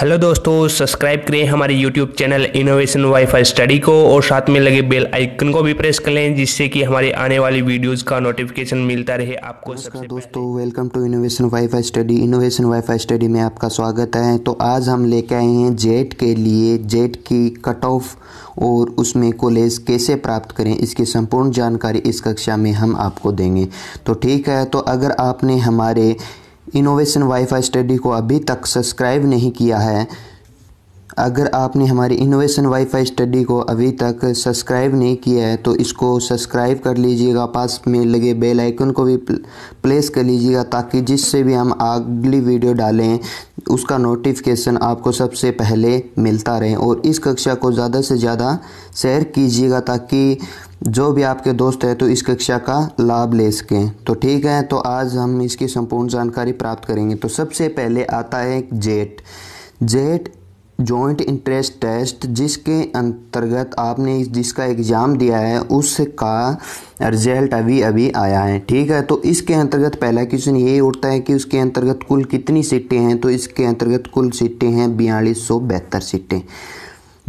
hello दोस्तों subscribe करें हमारे YouTube channel innovation WiFi study को और साथ में लगे बेल आइकन को भी प्रेस कर लें जिससे कि हमारे आने वाली वीडियोस का नोटिफिकेशन मिलता रहे आपको नमस्कार दोस्तों welcome to innovation WiFi study innovation WiFi study में आपका स्वागत है तो आज हम लेके आए हैं जेट के लिए जेट की कट ऑफ और उसमें कॉलेज कैसे प्राप्त करें इसकी संपूर्ण जानकारी इस कक्षा में हम आपको देंगे तो ठीक है तो अगर आपने हमारे इनोवेशन वाईफाई स्टडी को अभी तक सब्सक्राइब नहीं किया है अगर आपने हमारी इनोवेशन वाईफाई स्टडी को अभी तक सब्सक्राइब नहीं किया है तो इसको सब्सक्राइब कर लीजिएगा पास में लगे बेल आइकन को भी प्लेस कर लीजिएगा ताकि जिससे भी हम अगली वीडियो डालें उसका नोटिफिकेशन आपको सबसे पहले मिलता रहे और इस कक्षा को ज़्यादा से ज़्यादा शेयर कीजिएगा ताकि जो भी आपके दोस्त हैं तो इस कक्षा का लाभ ले सकें तो ठीक है तो आज हम इसकी संपूर्ण जानकारी प्राप्त करेंगे तो सबसे पहले आता है JET JET joint interest test जिसके अंतर्गत आपने जिसका एग्ज़ाम दिया है उसका रिजल्ट अभी अभी आया है ठीक है तो इसके अंतर्गत पहला क्वेश्चन ये उठता है कि उसके अंतर्गत कुल कितनी सीटें हैं तो इसके अंतर्गत कुल सीटें हैं बयालीस सौ बहत्तर सीटें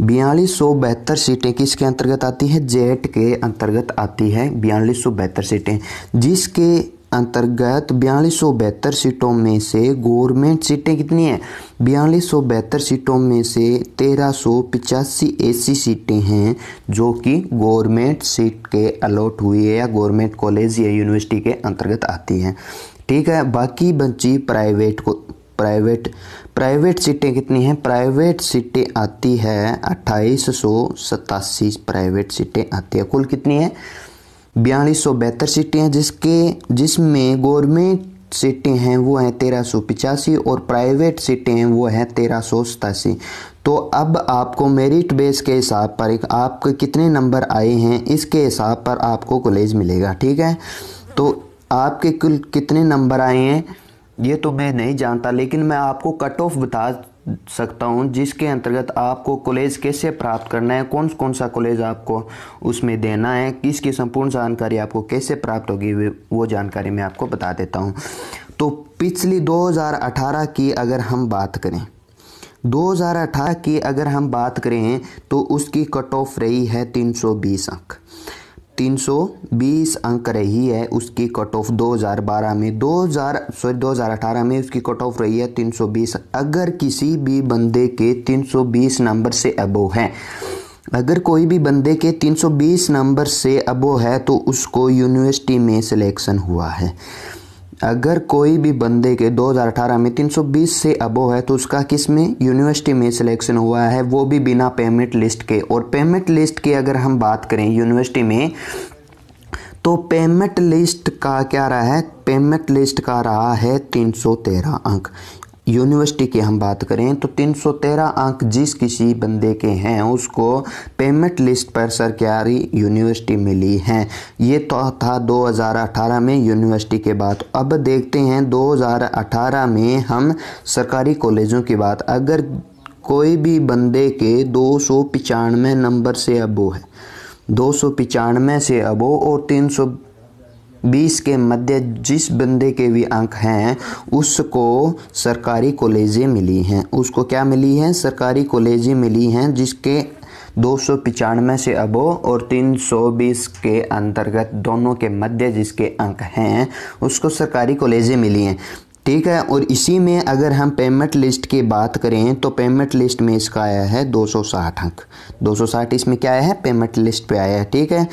बयालीस सौ बहत्तर सीटें किसके अंतर्गत आती हैं जेट के अंतर्गत आती हैं बयालीस सौ बहत्तर सीटें जिसके अंतर्गत बयालीस सौ बहत्तर सीटों में से गवर्नमेंट सीटें कितनी हैं बयालीस सौ बहत्तर सीटों में से तेरह सौ पिचासी ऐसी सीटें हैं जो कि गवर्नमेंट सीट के अलॉट हुई है या गवर्नमेंट कॉलेज या यूनिवर्सिटी के अंतर्गत आती हैं ठीक है बाकी बची प्राइवेट को प्राइवेट प्राइवेट सीटें कितनी हैं प्राइवेट सीटें आती है अट्ठाईस सौ सतासी प्राइवेट सीटें आती है कुल कितनी है बयालीस सौ बेहतर सीटें हैं जिसके जिसमें गवर्नमेंट सीटें हैं वो हैं तेरह सौ पिचासी और प्राइवेट सीटें हैं वो हैं तेरह सौ सतासी तो अब आपको मेरिट बेस के हिसाब पर एक आपके कितने नंबर आए हैं इसके हिसाब पर आपको कॉलेज मिलेगा ठीक है तो आपके कुल कितने नंबर आए हैं ये तो मैं नहीं जानता लेकिन मैं आपको कट ऑफ बता सकता हूँ जिसके अंतर्गत आपको कॉलेज कैसे प्राप्त करना है कौन कौन सा कॉलेज आपको उसमें देना है किसकी संपूर्ण जानकारी आपको कैसे प्राप्त होगी वो जानकारी मैं आपको बता देता हूँ तो पिछली 2018 की अगर हम बात करें 2018 की अगर हम बात करें तो उसकी कट ऑफ रही है 320 अंक 320 अंक रही है उसकी कट ऑफ 2012 में 2000 सॉरी 2018 में उसकी कट ऑफ रही है 320 अगर किसी भी बंदे के 320 नंबर से अबो हैं अगर कोई भी बंदे के 320 नंबर से अबो है तो उसको यूनिवर्सिटी में सिलेक्शन हुआ है अगर कोई भी बंदे के 2018 में 320 से अबो है तो उसका किस में यूनिवर्सिटी में सिलेक्शन हुआ है वो भी बिना पेमेंट लिस्ट के और पेमेंट लिस्ट की अगर हम बात करें यूनिवर्सिटी में तो पेमेंट लिस्ट का क्या रहा है पेमेंट लिस्ट का रहा है 313 अंक यूनिवर्सिटी की हम बात करें तो 313 अंक जिस किसी बंदे के हैं उसको पेमेंट लिस्ट पर सरकारी यूनिवर्सिटी मिली है ये तो था 2018 में यूनिवर्सिटी के बाद अब देखते हैं 2018 में हम सरकारी कॉलेजों की बात अगर कोई भी बंदे के दो नंबर से अबो है दो से अबो और तीन बीस के मध्य जिस बंदे के भी अंक हैं उसको सरकारी कॉलेजें मिली हैं उसको क्या मिली हैं सरकारी कॉलेजें मिली हैं जिसके दो सौ पचानवे से अबो और तीन सौ बीस के अंतर्गत दोनों के मध्य जिसके अंक हैं उसको सरकारी कॉलेजें मिली हैं ठीक है और इसी में अगर हम पेमेंट लिस्ट की बात करें तो पेमेंट लिस्ट में इसका आया है दो सौ साठ अंक दो सौ साठ इसमें क्या आया है पेमेंट लिस्ट पे आया है ठीक है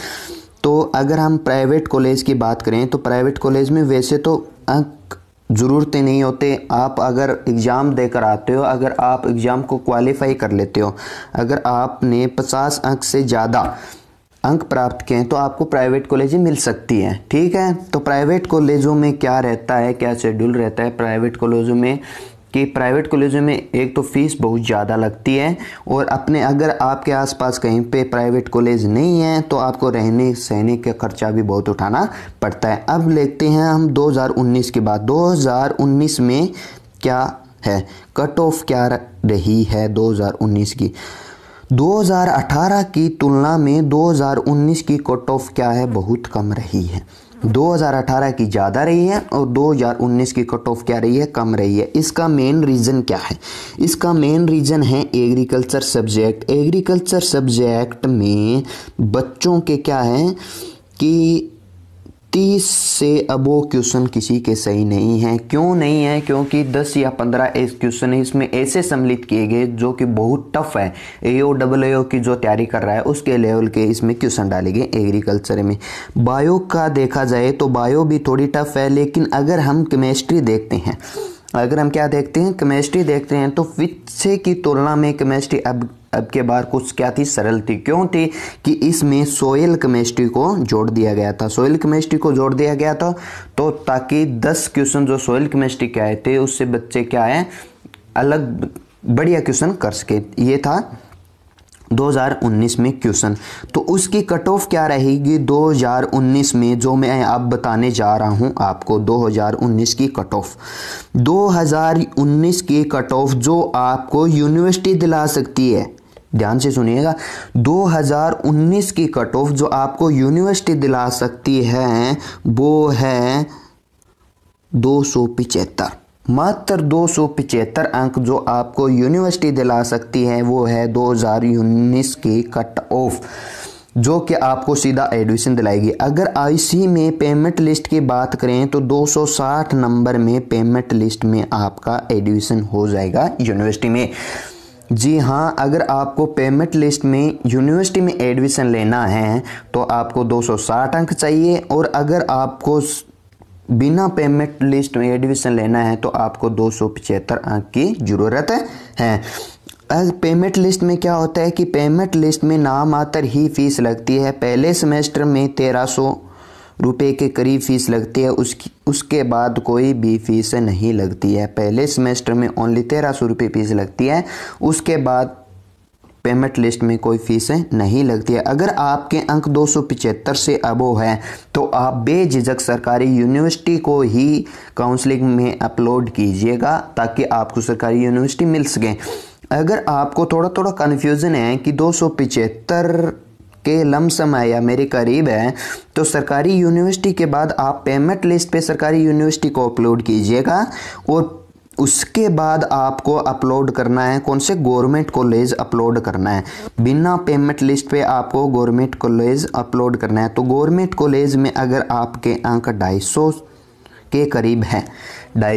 तो अगर हम प्राइवेट कॉलेज की बात करें तो प्राइवेट कॉलेज में वैसे तो अंक ज़रूरतें नहीं होते आप अगर एग्ज़ाम देकर आते हो अगर आप एग्ज़ाम को क्वालिफाई कर लेते हो अगर आपने 50 अंक से ज़्यादा अंक प्राप्त किए तो आपको प्राइवेट कॉलेज मिल सकती हैं ठीक है तो प्राइवेट कॉलेजों में क्या रहता है क्या शेड्यूल रहता है प्राइवेट कॉलेजों में कि प्राइवेट कॉलेजों में एक तो फ़ीस बहुत ज़्यादा लगती है और अपने अगर आपके आसपास कहीं पे प्राइवेट कॉलेज नहीं है तो आपको रहने सहने का खर्चा भी बहुत उठाना पड़ता है अब लेते हैं हम 2019 की बात 2019 में क्या है कट ऑफ क्या रही है 2019 की 2018 की तुलना में 2019 की कट ऑफ क्या है बहुत कम रही है 2018 की ज़्यादा रही है और 2019 की कट ऑफ क्या रही है कम रही है इसका मेन रीज़न क्या है इसका मेन रीज़न है एग्रीकल्चर सब्जेक्ट एग्रीकल्चर सब्जेक्ट में बच्चों के क्या है कि तीस से अबो क्वेश्चन किसी के सही नहीं है क्यों नहीं है क्योंकि दस या पंद्रह एस क्वेश्चन है इसमें ऐसे सम्मिलित किए गए जो कि बहुत टफ है ए ओ डबल ए ओ की जो तैयारी कर रहा है उसके लेवल के इसमें क्वेश्चन डाले गए एग्रीकल्चर में बायो का देखा जाए तो बायो भी थोड़ी टफ है लेकिन अगर हम केमिस्ट्री देखते हैं अगर हम क्या देखते हैं केमिस्ट्री देखते हैं तो वित्त की तुलना में केमिस्ट्री अब अब के बार कुछ क्या थी सरल थी क्यों थी कि इसमें सोयल केमिस्ट्री को जोड़ दिया गया था सोयल केमिस्ट्री को जोड़ दिया गया था तो ताकि दस क्वेश्चन जो सोयल केमिस्ट्री के आए थे उससे बच्चे क्या है अलग बढ़िया क्वेश्चन कर सके ये था 2019 में क्वेश्चन तो उसकी कट ऑफ क्या रहेगी 2019 में जो मैं अब बताने जा रहा हूं आपको 2019 की कट ऑफ 2019 की कट ऑफ जो आपको यूनिवर्सिटी दिला सकती है ध्यान से सुनिएगा 2019 की कट ऑफ जो आपको यूनिवर्सिटी दिला सकती है वो है दो सौ पिचहत्तर मात्र दो सौ अंक जो आपको यूनिवर्सिटी दिला सकती है वो है 2019 की कट ऑफ जो कि आपको सीधा एडमिशन दिलाएगी अगर आईसी में पेमेंट लिस्ट की बात करें तो 260 नंबर में पेमेंट लिस्ट में आपका एडमिशन हो जाएगा यूनिवर्सिटी में जी हाँ अगर आपको पेमेंट लिस्ट में यूनिवर्सिटी में एडमिशन लेना है तो आपको 260 अंक चाहिए और अगर आपको बिना पेमेंट लिस्ट में एडमिशन लेना है तो आपको दो अंक की ज़रूरत है पेमेंट लिस्ट में क्या होता है कि पेमेंट लिस्ट में नाम आतर ही फीस लगती है पहले सेमेस्टर में तेरह सौ रुपए के करीब फीस लगती है उसकी उसके बाद कोई भी फीस नहीं लगती है पहले सेमेस्टर में ओनली तेरह सौ रुपये फीस लगती है उसके बाद पेमेंट लिस्ट में कोई फीस नहीं लगती है अगर आपके अंक दो से अबो है तो आप बेझिझक सरकारी यूनिवर्सिटी को ही काउंसलिंग में अपलोड कीजिएगा ताकि आपको सरकारी यूनिवर्सिटी मिल सके अगर आपको थोड़ा थोड़ा कन्फ्यूज़न है कि दो के लमसम है या मेरे करीब है तो सरकारी यूनिवर्सिटी के बाद आप पेमेंट लिस्ट पे सरकारी यूनिवर्सिटी को अपलोड कीजिएगा और उसके बाद आपको अपलोड करना है कौन से गवर्नमेंट कॉलेज अपलोड करना है बिना पेमेंट लिस्ट पे आपको गवर्नमेंट कॉलेज अपलोड करना है तो गवर्नमेंट कॉलेज में अगर आपके अंक ढाई के करीब हैं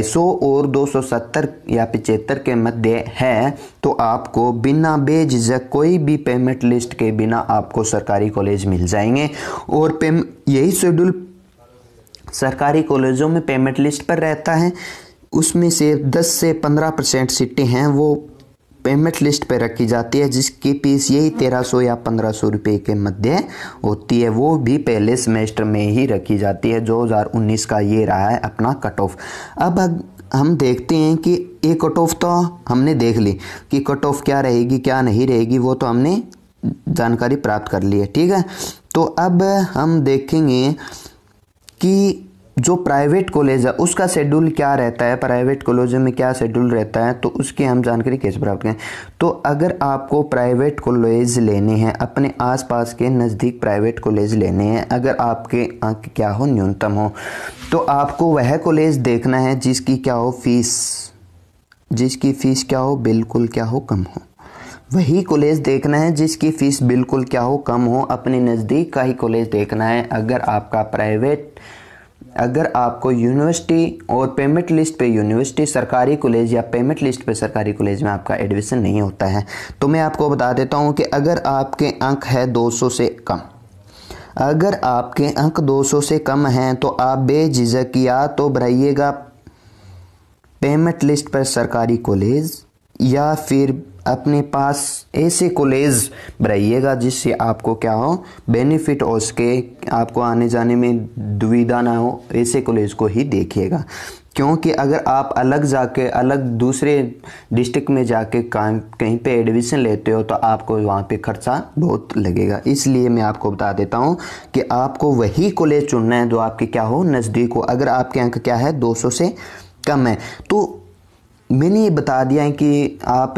सौ और 270 या पिचहत्तर के मध्य है तो आपको बिना बेझिझक कोई भी पेमेंट लिस्ट के बिना आपको सरकारी कॉलेज मिल जाएंगे और पेम यही शेड्यूल सरकारी कॉलेजों में पेमेंट लिस्ट पर रहता है उसमें से 10 से 15 परसेंट सीटें हैं वो पेमेंट लिस्ट पर पे रखी जाती है जिसकी फीस यही तेरह सौ या पंद्रह सौ रुपये के मध्य होती है वो भी पहले सेमेस्टर में ही रखी जाती है दो हज़ार उन्नीस का ये रहा है अपना कट ऑफ अब हम देखते हैं कि ये कट ऑफ तो हमने देख ली कि कट ऑफ क्या रहेगी क्या नहीं रहेगी वो तो हमने जानकारी प्राप्त कर ली है ठीक है तो अब हम देखेंगे कि जो प्राइवेट कॉलेज है उसका शेड्यूल क्या रहता है प्राइवेट कॉलेज में क्या शेड्यूल रहता है तो उसकी हम जानकारी कैसे प्राप्त करें तो अगर आपको प्राइवेट कॉलेज लेने हैं अपने आसपास के नज़दीक प्राइवेट कॉलेज लेने हैं अगर आपके अंक क्या हो न्यूनतम हो तो आपको वह कॉलेज देखना है जिसकी क्या हो फीस जिसकी फ़ीस क्या हो बिल्कुल क्या हो कम हो वही कॉलेज देखना है जिसकी फ़ीस बिल्कुल क्या हो कम हो अपने नज़दीक का ही कॉलेज देखना है अगर आपका प्राइवेट अगर आपको यूनिवर्सिटी और पेमेंट लिस्ट पे यूनिवर्सिटी सरकारी कॉलेज या पेमेंट लिस्ट पे सरकारी कॉलेज में आपका एडमिशन नहीं होता है तो मैं आपको बता देता हूँ कि अगर आपके अंक है 200 से कम अगर आपके अंक 200 से कम हैं तो आप बेझिझक या तो बढ़ाइएगा पेमेंट लिस्ट पर सरकारी कॉलेज या फिर अपने पास ऐसे कॉलेज बनाइएगा जिससे आपको क्या हो बेनिफिट हो सके आपको आने जाने में दुविधा ना हो ऐसे कॉलेज को ही देखिएगा क्योंकि अगर आप अलग जाके अलग दूसरे डिस्ट्रिक्ट में जाके कहीं पे एडमिशन लेते हो तो आपको वहाँ पे खर्चा बहुत लगेगा इसलिए मैं आपको बता देता हूँ कि आपको वही कॉलेज चुनना है जो आपके क्या हो नज़दीक हो अगर आपके अंक क्या है 200 से कम है तो मैंने ये बता दिया है कि आप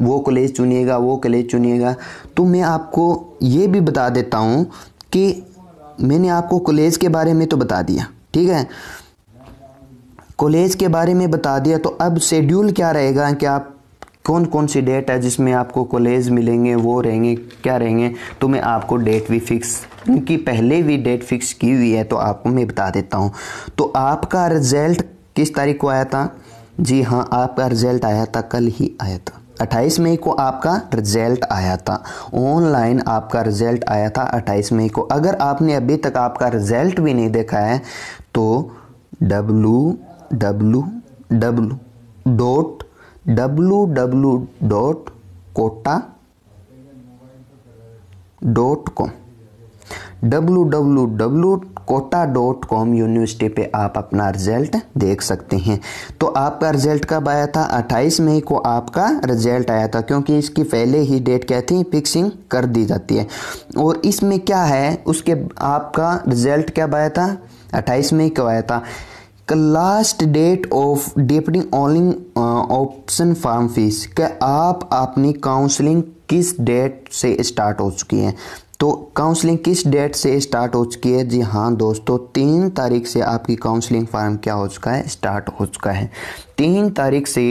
वो कॉलेज चुनिएगा वो कॉलेज चुनिएगा तो मैं आपको ये भी बता देता हूँ कि मैंने आपको कॉलेज के बारे में तो बता दिया ठीक है कॉलेज के बारे में बता दिया तो अब शेड्यूल क्या रहेगा कि आप कौन कौन सी डेट है जिसमें आपको कॉलेज मिलेंगे वो रहेंगे क्या रहेंगे तो मैं आपको डेट भी फिक्स उनकी पहले भी डेट फिक्स की हुई है तो आपको मैं बता देता हूँ तो आपका रिजल्ट किस तारीख को आया था जी हाँ आपका रिजल्ट आया था कल ही आया था अट्ठाईस मई को आपका रिजल्ट आया था ऑनलाइन आपका रिजल्ट आया था अट्ठाईस मई को अगर आपने अभी तक आपका रिजल्ट भी नहीं देखा है तो W W W dot W W dot Kota dot com W W W Kota dot com university पे आप अपना रिजल्ट देख सकते हैं तो आपका रिजल्ट कब आया था 28 मई को आपका रिजल्ट आया था क्योंकि इसकी पहले ही डेट क्या थी फिक्सिंग कर दी जाती है और इसमें क्या है उसके आपका रिजल्ट क्या आया था 28 मई को आया था last date of depending online option form fees क्या आप अपनी काउंसलिंग किस डेट से स्टार्ट हो चुकी है तो काउंसलिंग किस डेट से स्टार्ट हो चुकी है जी हाँ दोस्तों तीन तारीख से आपकी काउंसलिंग फार्म क्या हो चुका है स्टार्ट हो चुका है तीन तारीख से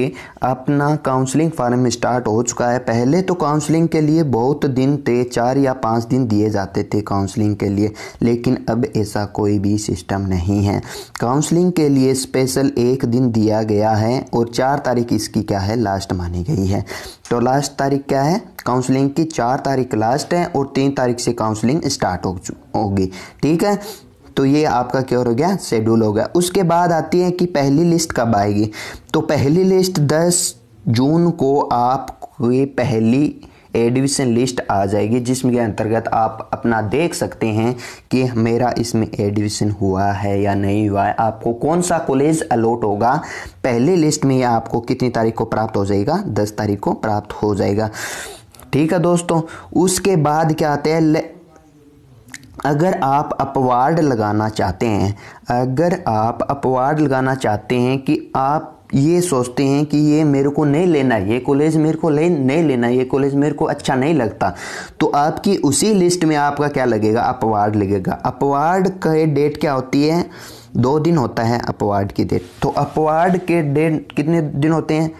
अपना काउंसलिंग फार्म स्टार्ट हो चुका है पहले तो काउंसलिंग के लिए बहुत दिन थे चार या पाँच दिन दिए जाते थे काउंसलिंग के लिए लेकिन अब ऐसा कोई भी सिस्टम नहीं है काउंसलिंग के लिए स्पेशल एक दिन दिया गया है और चार तारीख इसकी क्या है लास्ट मानी गई है तो लास्ट तारीख क्या है काउंसलिंग की चार तारीख लास्ट है और तीन तारीख से काउंसलिंग स्टार्ट हो होगी ठीक है तो ये आपका क्या हो गया शेड्यूल हो गया उसके बाद आती है कि पहली लिस्ट कब आएगी तो पहली लिस्ट दस जून को आपकी पहली एडमिशन लिस्ट आ जाएगी जिसके अंतर्गत आप अपना देख सकते हैं कि मेरा इसमें एडमिशन हुआ है या नहीं हुआ है आपको कौन सा कॉलेज अलॉट होगा पहली लिस्ट में आपको कितनी तारीख को प्राप्त हो जाएगा दस तारीख को प्राप्त हो जाएगा ठीक है दोस्तों उसके बाद क्या आते हैं अगर आप अपवार्ड लगाना चाहते हैं अगर आप अपवार्ड लगाना चाहते हैं कि आप ये सोचते हैं कि ये मेरे को नहीं लेना ये कॉलेज मेरे को ले नहीं लेना ये कॉलेज मेरे को अच्छा नहीं लगता तो आपकी उसी लिस्ट में आपका क्या लगेगा अपवार्ड लगेगा अपवार्ड का डेट क्या होती है दो दिन होता है अपवार्ड की डेट तो अपवार्ड के डेट कितने दिन होते हैं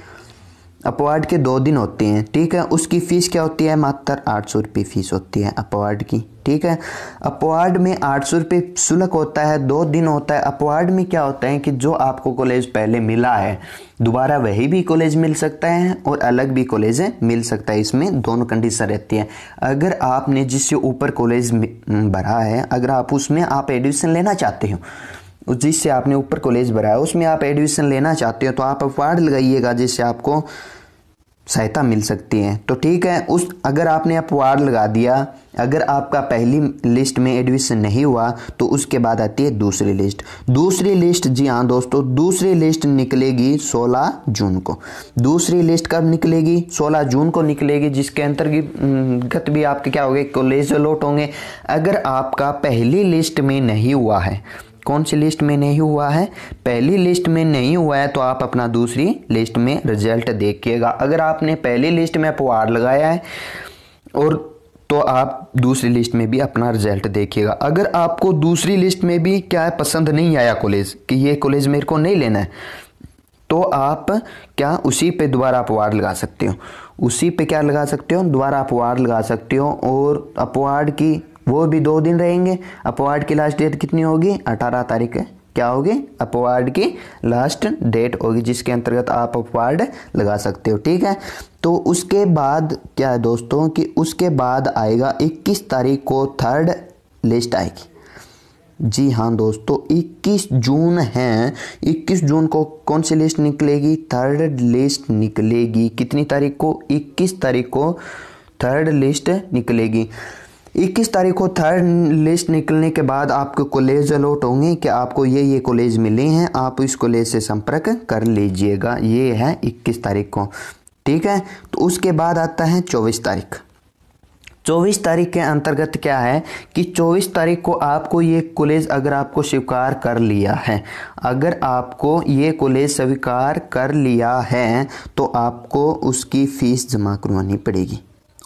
अपवार्ड के दो दिन होते हैं ठीक है उसकी फ़ीस क्या होती है मात्र आठ सौ रुपये फ़ीस होती है अपवार्ड की ठीक है अपवार्ड में आठ सौ रुपये शुल्क होता है दो दिन होता है अपवार्ड में क्या होता है कि जो आपको कॉलेज पहले मिला है दोबारा वही भी कॉलेज मिल सकता है और अलग भी कॉलेज मिल सकता है इसमें दोनों कंडीशन रहती है अगर आपने जिससे ऊपर कॉलेज हम्म, भरा है अगर आप उसमें आप एडमिशन लेना चाहते हो जिससे आपने ऊपर कॉलेज भरा है उसमें आप एडमिशन लेना चाहते हो तो आप अपवार्ड लगाइएगा जिससे आपको सहायता मिल सकती है तो ठीक है उस अगर आपने अपवार लगा दिया अगर आपका पहली लिस्ट में एडमिशन नहीं हुआ तो उसके बाद आती है दूसरी लिस्ट दूसरी लिस्ट जी हाँ दोस्तों दूसरी लिस्ट निकलेगी 16 जून को दूसरी लिस्ट कब निकलेगी 16 जून को निकलेगी जिसके अंतर्गत भी आपके क्या हो गए कॉलेज अलॉट होंगे अगर आपका पहली लिस्ट में नहीं हुआ है कौन सी लिस्ट में नहीं हुआ है पहली लिस्ट में नहीं हुआ है तो आप अपना दूसरी लिस्ट में रिजल्ट देखिएगा अगर आपने पहली लिस्ट में पुआर लगाया है और तो आप दूसरी लिस्ट में भी अपना रिजल्ट देखिएगा अगर आपको दूसरी लिस्ट में भी क्या है पसंद नहीं आया कॉलेज कि ये कॉलेज मेरे को नहीं लेना है तो आप क्या उसी पे दोबारा अपवार लगा सकते हो उसी पे क्या लगा सकते हो दोबारा अपवार लगा सकते हो और अपवार की वो भी दो दिन रहेंगे अपवार्ड की लास्ट डेट कितनी होगी अठारह तारीख है क्या होगी अपवार्ड की लास्ट डेट होगी जिसके अंतर्गत आप अपवार्ड लगा सकते हो ठीक है तो उसके बाद क्या है दोस्तों कि उसके बाद आएगा 21 तारीख को थर्ड लिस्ट आएगी जी हाँ दोस्तों 21 जून है 21 जून को कौन सी लिस्ट निकलेगी थर्ड लिस्ट निकलेगी कितनी तारीख को 21 तारीख को थर्ड लिस्ट निकलेगी 21 तारीख को थर्ड लिस्ट निकलने के बाद आपको कॉलेज अलॉट होंगे कि आपको ये ये कॉलेज मिले हैं आप इस कॉलेज से संपर्क कर लीजिएगा ये है 21 तारीख को ठीक है तो उसके बाद आता है 24 तारीख 24 तारीख के अंतर्गत क्या है कि 24 तारीख को आपको ये कॉलेज अगर आपको स्वीकार कर लिया है अगर आपको ये कॉलेज स्वीकार कर लिया है तो आपको उसकी फ़ीस जमा करवानी पड़ेगी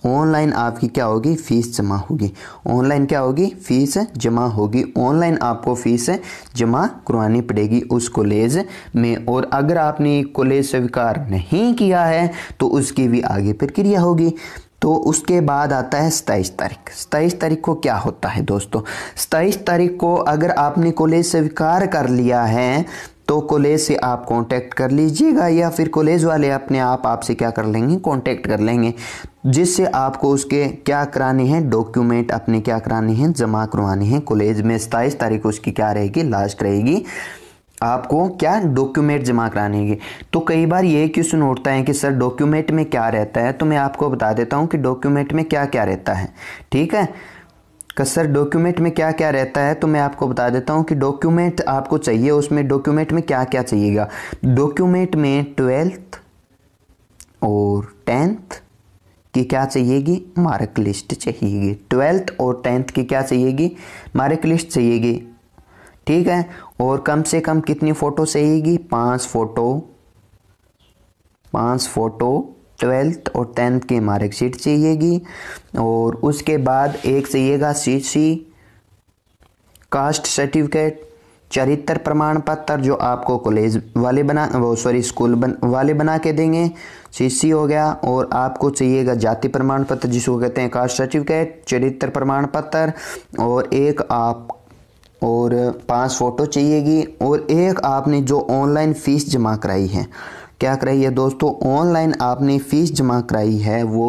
ऑनलाइन आपकी क्या होगी फ़ीस जमा होगी ऑनलाइन क्या होगी फ़ीस जमा होगी ऑनलाइन आपको फ़ीस जमा करवानी पड़ेगी उस कॉलेज में और अगर आपने कॉलेज स्वीकार नहीं किया है तो उसकी भी आगे प्रक्रिया होगी तो उसके बाद आता है सताईस तारीख सताईस तारीख को क्या होता है दोस्तों सताईस तारीख को अगर आपने कॉलेज स्वीकार कर लिया है तो कॉलेज से आप कांटेक्ट कर लीजिएगा या फिर कॉलेज वाले अपने आप आपसे क्या कर लेंगे कांटेक्ट कर लेंगे जिससे आपको उसके क्या कराने हैं डॉक्यूमेंट अपने क्या कराने हैं जमा करवाने हैं कॉलेज में सताईस तारीख को उसकी क्या रहेगी लास्ट रहेगी आपको क्या डॉक्यूमेंट जमा कराने की तो कई बार ये क्वेश्चन उठता है कि सर डॉक्यूमेंट में क्या रहता है तो मैं आपको बता देता हूँ कि डॉक्यूमेंट में क्या क्या रहता है ठीक है सर डॉक्यूमेंट में क्या क्या रहता है तो मैं आपको बता देता हूँ कि डॉक्यूमेंट आपको चाहिए उसमें डॉक्यूमेंट में क्या क्या चाहिएगा डॉक्यूमेंट में ट्वेल्थ और टेंथ की क्या चाहिएगी मार्क लिस्ट चाहिएगी ट्वेल्थ और टेंथ की क्या चाहिएगी मार्क लिस्ट चाहिएगी ठीक है और कम से कम कितनी फ़ोटो चाहिएगी पांच फ़ोटो पांच फ़ोटो ट्वेल्थ और टेंथ की मार्कशीट चाहिएगी और उसके बाद एक चाहिएगा सी सी कास्ट सर्टिफिकेट चरित्र प्रमाण पत्र जो आपको कॉलेज वाले बना वो सॉरी स्कूल बन, वाले बना के देंगे सीसी हो गया और आपको चाहिएगा जाति प्रमाण पत्र जिसको कहते हैं कास्ट सर्टिफिकेट चरित्र प्रमाण पत्र और एक आप और पांच फ़ोटो चाहिएगी और एक आपने जो ऑनलाइन फ़ीस जमा कराई है क्या कराई है दोस्तों ऑनलाइन आपने फ़ीस जमा कराई है वो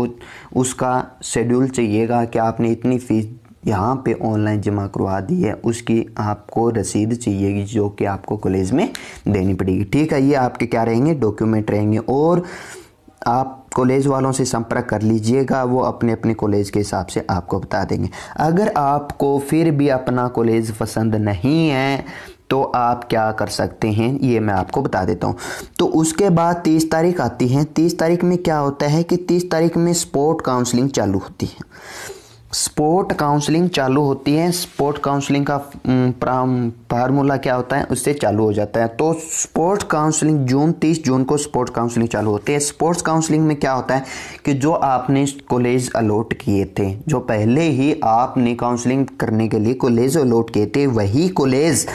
उसका शेड्यूल चाहिएगा कि आपने इतनी फ़ीस यहाँ पे ऑनलाइन जमा करवा दी है उसकी आपको रसीद चाहिएगी जो कि आपको कॉलेज में देनी पड़ेगी ठीक है ये आपके क्या रहेंगे डॉक्यूमेंट रहेंगे और आप कॉलेज वालों से संपर्क कर लीजिएगा वो अपने अपने कॉलेज के हिसाब से आपको बता देंगे अगर आपको फिर भी अपना कॉलेज पसंद नहीं है तो आप क्या कर सकते हैं ये मैं आपको बता देता हूँ तो उसके बाद तीस तारीख आती है तीस तारीख में क्या होता है कि तीस तारीख में स्पोर्ट काउंसलिंग चालू होती है स्पोर्ट काउंसलिंग चालू होती है स्पोर्ट काउंसलिंग का फार्मूला क्या होता है उससे चालू हो जाता है तो स्पोर्ट काउंसलिंग जून तीस जून को स्पोर्ट काउंसलिंग चालू होती है स्पोर्ट्स काउंसलिंग में क्या होता है कि जो आपने कॉलेज अलॉट किए थे जो पहले ही आपने काउंसलिंग करने के लिए कॉलेज अलॉट किए थे वही कॉलेज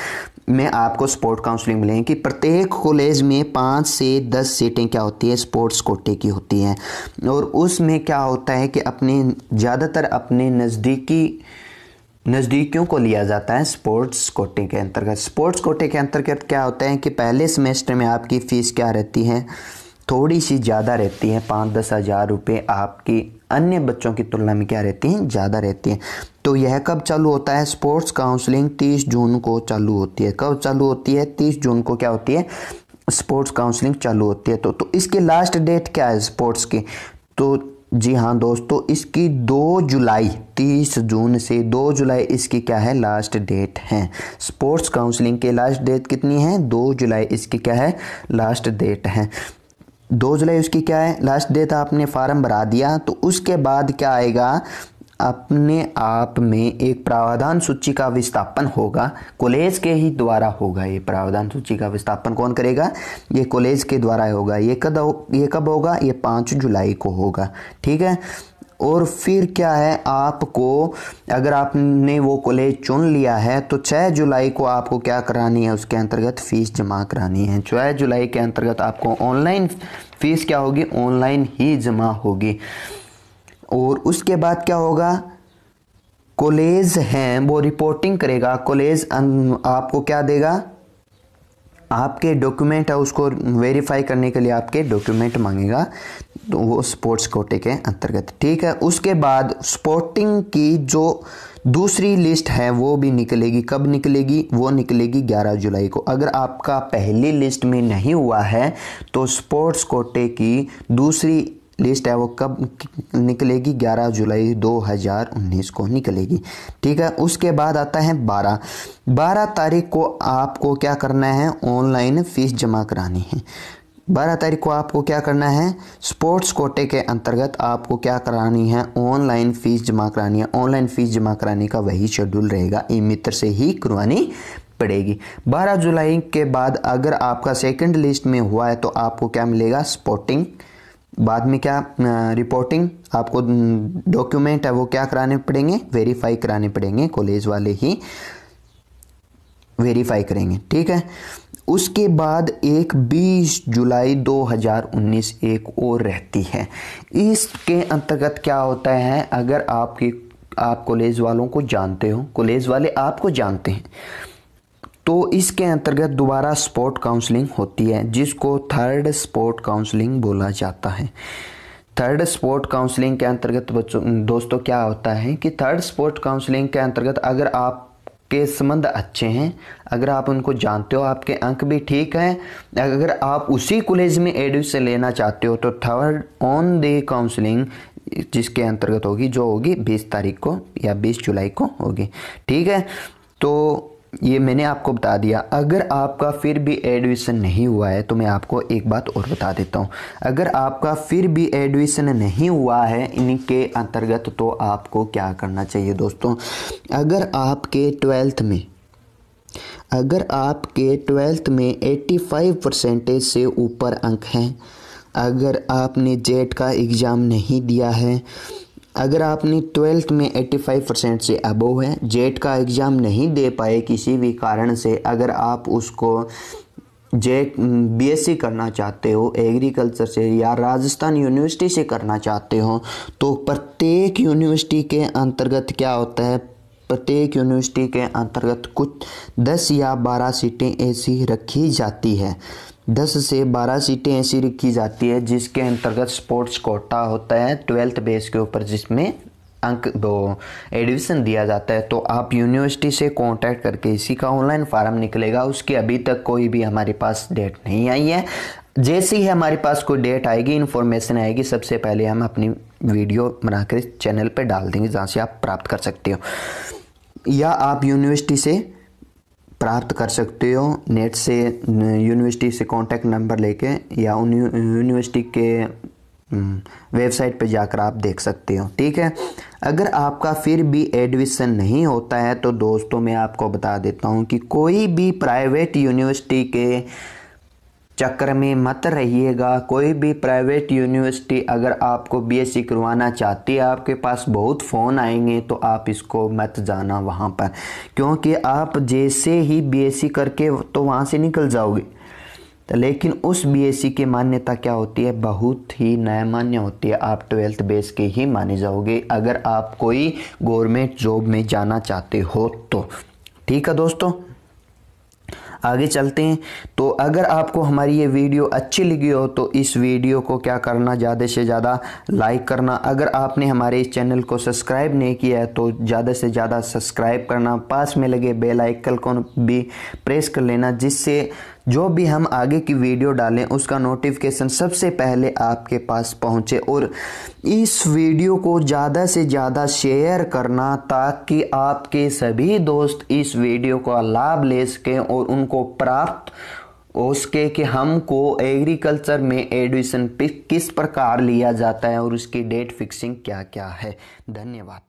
में आपको स्पोर्ट काउंसलिंग कि प्रत्येक कॉलेज में पाँच से दस सीटें क्या होती है स्पोर्ट्स कोटे की होती हैं और उसमें क्या होता है कि अपने ज़्यादातर अपने नज़दीकी नज़दीकियों को लिया जाता है स्पोर्ट्स कोटे के अंतर्गत स्पोर्ट्स कोटे के अंतर्गत क्या होता है कि पहले सेमेस्टर में आपकी फ़ीस क्या रहती है थोड़ी सी ज़्यादा रहती है पाँच दस हज़ार रुपये आपकी अन्य बच्चों की तुलना में क्या रहती हैं ज़्यादा रहती हैं तो यह कब चालू होता है स्पोर्ट्स काउंसलिंग 30 जून को चालू होती है कब चालू होती है 30 जून को क्या होती है स्पोर्ट्स काउंसलिंग चालू होती है तो तो इसकी लास्ट डेट क्या है स्पोर्ट्स की तो जी हाँ दोस्तों इसकी 2 जुलाई 30 जून से 2 जुलाई इसकी क्या है लास्ट डेट है स्पोर्ट्स काउंसलिंग की लास्ट डेट कितनी है 2 जुलाई इसकी क्या है लास्ट डेट है दो जुलाई उसकी क्या है लास्ट डेट आपने फार्म भरा दिया तो उसके बाद क्या आएगा अपने आप में एक प्रावधान सूची का विस्थापन होगा कॉलेज के ही द्वारा होगा ये प्रावधान सूची का विस्थापन कौन करेगा ये कॉलेज के द्वारा होगा ये कद ये कब होगा ये पाँच जुलाई को होगा ठीक है और फिर क्या है आपको अगर आपने वो कॉलेज चुन लिया है तो 6 जुलाई को आपको क्या करानी है उसके अंतर्गत फ़ीस जमा करानी है 6 जुलाई के अंतर्गत आपको ऑनलाइन फ़ीस क्या होगी ऑनलाइन ही जमा होगी और उसके बाद क्या होगा कॉलेज हैं वो रिपोर्टिंग करेगा कॉलेज अं, आपको क्या देगा आपके डॉक्यूमेंट है उसको वेरीफाई करने के लिए आपके डॉक्यूमेंट मांगेगा तो वो स्पोर्ट्स कोटे के अंतर्गत ठीक है उसके बाद स्पोर्टिंग की जो दूसरी लिस्ट है वो भी निकलेगी कब निकलेगी वो निकलेगी 11 जुलाई को अगर आपका पहली लिस्ट में नहीं हुआ है तो स्पोर्ट्स कोटे की दूसरी लिस्ट है वो कब निकलेगी 11 जुलाई 2019 को निकलेगी ठीक है उसके बाद आता है 12 12 तारीख को आपको क्या करना है ऑनलाइन फीस जमा करानी है बारह तारीख को आपको क्या करना है स्पोर्ट्स कोटे के अंतर्गत आपको क्या करानी है ऑनलाइन फ़ीस जमा करानी है ऑनलाइन फ़ीस जमा कराने का वही शेड्यूल रहेगा ई मित्र से ही करवानी पड़ेगी 12 जुलाई के बाद अगर आपका सेकंड लिस्ट में हुआ है तो आपको क्या मिलेगा स्पोर्टिंग बाद में क्या रिपोर्टिंग आपको डॉक्यूमेंट है वो क्या कराने पड़ेंगे वेरीफाई कराने पड़ेंगे कॉलेज वाले ही वेरीफाई करेंगे ठीक है उसके बाद एक 20 जुलाई 2019 एक और रहती है इसके अंतर्गत क्या होता है अगर आपकी आप कॉलेज वालों को जानते हो कॉलेज वाले आपको जानते हैं तो इसके अंतर्गत दोबारा स्पोर्ट काउंसलिंग होती है जिसको थर्ड स्पोर्ट काउंसलिंग बोला जाता है थर्ड स्पोर्ट काउंसलिंग के अंतर्गत बच्चों दोस्तों क्या होता है कि थर्ड स्पोर्ट काउंसलिंग के अंतर्गत अगर आप के संबंध अच्छे हैं अगर आप उनको जानते हो आपके अंक भी ठीक हैं अगर आप उसी कॉलेज में एडमिशन लेना चाहते हो तो थर्ड ऑन दे काउंसलिंग जिसके अंतर्गत होगी जो होगी 20 तारीख को या 20 जुलाई को होगी ठीक है तो ये मैंने आपको बता दिया अगर आपका फिर भी एडमिशन नहीं हुआ है तो मैं आपको एक बात और बता देता हूँ अगर आपका फिर भी एडमिशन नहीं हुआ है इनके अंतर्गत तो आपको क्या करना चाहिए दोस्तों अगर आपके ट्वेल्थ में अगर आपके ट्वेल्थ में 85 परसेंटेज से ऊपर अंक हैं अगर आपने जेट का एग्ज़ाम नहीं दिया है अगर आपने ट्वेल्थ में 85 परसेंट से अबो है जेट का एग्ज़ाम नहीं दे पाए किसी भी कारण से अगर आप उसको जे बी करना चाहते हो एग्रीकल्चर से या राजस्थान यूनिवर्सिटी से करना चाहते हो तो प्रत्येक यूनिवर्सिटी के अंतर्गत क्या होता है प्रत्येक यूनिवर्सिटी के अंतर्गत कुछ दस या बारह सीटें ऐसी रखी जाती है दस से बारह सीटें ऐसी रखी जाती है जिसके अंतर्गत स्पोर्ट्स कोटा होता है ट्वेल्थ बेस के ऊपर जिसमें अंक दो एडमिशन दिया जाता है तो आप यूनिवर्सिटी से कांटेक्ट करके इसी का ऑनलाइन फार्म निकलेगा उसकी अभी तक कोई भी हमारे पास डेट नहीं आई है जैसे ही हमारे पास कोई डेट आएगी इन्फॉर्मेशन आएगी सबसे पहले हम अपनी वीडियो बनाकर चैनल पर डाल देंगे जहाँ से आप प्राप्त कर सकते हो या आप यूनिवर्सिटी से प्राप्त कर सकते हो नेट से यूनिवर्सिटी से कांटेक्ट नंबर लेके या उन यूनिवर्सिटी के वेबसाइट हम्म, पे जाकर आप देख सकते हो ठीक है अगर आपका फिर भी एडमिशन नहीं होता है तो दोस्तों मैं आपको बता देता हूँ कि कोई भी प्राइवेट यूनिवर्सिटी के चक्कर में मत रहिएगा कोई भी प्राइवेट यूनिवर्सिटी अगर आपको बीएससी करवाना चाहती है आपके पास बहुत फ़ोन आएंगे तो आप इसको मत जाना वहाँ पर क्योंकि आप जैसे ही बीएससी करके तो वहाँ से निकल जाओगे तो लेकिन उस बीएससी की मान्यता क्या होती है बहुत ही नया मान्य होती है आप ट्वेल्थ बेस के ही माने जाओगे अगर आप कोई गवर्नमेंट जॉब में जाना चाहते हो तो ठीक है दोस्तों आगे चलते हैं तो अगर आपको हमारी ये वीडियो अच्छी लगी हो तो इस वीडियो को क्या करना ज़्यादा से ज़्यादा लाइक करना अगर आपने हमारे इस चैनल को सब्सक्राइब नहीं किया है तो ज़्यादा से ज़्यादा सब्सक्राइब करना पास में लगे बेल आइकन को भी प्रेस कर लेना जिससे जो भी हम आगे की वीडियो डालें उसका नोटिफिकेशन सबसे पहले आपके पास पहुंचे और इस वीडियो को ज़्यादा से ज़्यादा शेयर करना ताकि आपके सभी दोस्त इस वीडियो का लाभ ले सकें और उनको प्राप्त हो सके कि हमको एग्रीकल्चर में एडमिशन किस प्रकार लिया जाता है और उसकी डेट फिक्सिंग क्या क्या है धन्यवाद